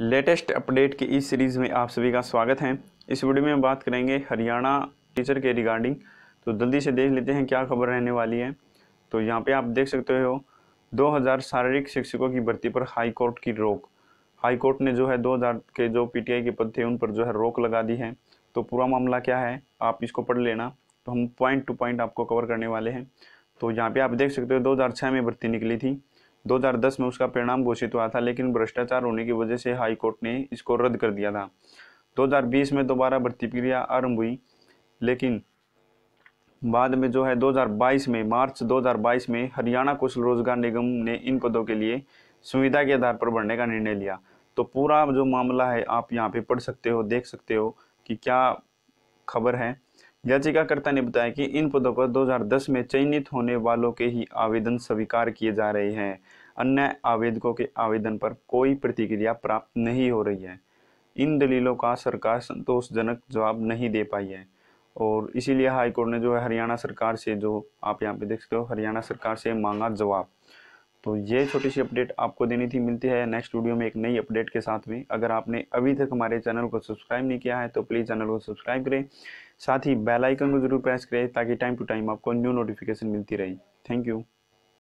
latest update की इस series में आप सभी का स्वागत है इस वीडियो में बात करेंगे हरियाणा टीचर के रिगार्डिंग तो जल्दी से देख लेते हैं क्या खबर रहने वाली है तो यहाँ पे आप देख सकते हो 2000 शारीरिक शिक्षकों की भर्ती पर हाई कोर्ट की रोक हाई कोर्ट ने जो है 2000 के जो पीटीआई के पद थे उन पर जो है रोक लगा दी है तो पूरा मामला क्या है आप इसको पढ़ लेना तो हम पॉइंट टू पॉइंट आपको कवर करने वाले हैं तो यहाँ पर आप देख सकते हो दो में भर्ती निकली थी 2010 में उसका परिणाम घोषित हुआ था लेकिन भ्रष्टाचार होने की वजह से हाईकोर्ट ने इसको रद्द कर दिया था 2020 में दोबारा भर्ती प्रक्रिया आरंभ हुई लेकिन बाद में जो है 2022 में मार्च 2022 में हरियाणा कुशल रोजगार निगम ने इन पदों के लिए सुविधा के आधार पर बढ़ने का निर्णय लिया तो पूरा जो मामला है आप यहाँ पे पढ़ सकते हो देख सकते हो कि क्या खबर है याचिकाकर्ता ने बताया कि इन पदों पर 2010 में चयनित होने वालों के ही आवेदन स्वीकार किए जा रहे हैं अन्य आवेदकों के आवेदन पर कोई प्रतिक्रिया प्राप्त नहीं हो रही है इन दलीलों का सरकार संतोषजनक जवाब नहीं दे पाई है और इसीलिए हाईकोर्ट ने जो है हरियाणा सरकार से जो आप यहाँ पे देख सकते हो हरियाणा सरकार से मांगा जवाब तो ये छोटी सी अपडेट आपको देनी थी मिलती है नेक्स्ट वीडियो में एक नई अपडेट के साथ में अगर आपने अभी तक हमारे चैनल को सब्सक्राइब नहीं किया है तो प्लीज़ चैनल को सब्सक्राइब करें साथ ही बेल आइकन को जरूर प्रेस करें ताकि टाइम टू टाइम आपको न्यू नोटिफिकेशन मिलती रहे थैंक यू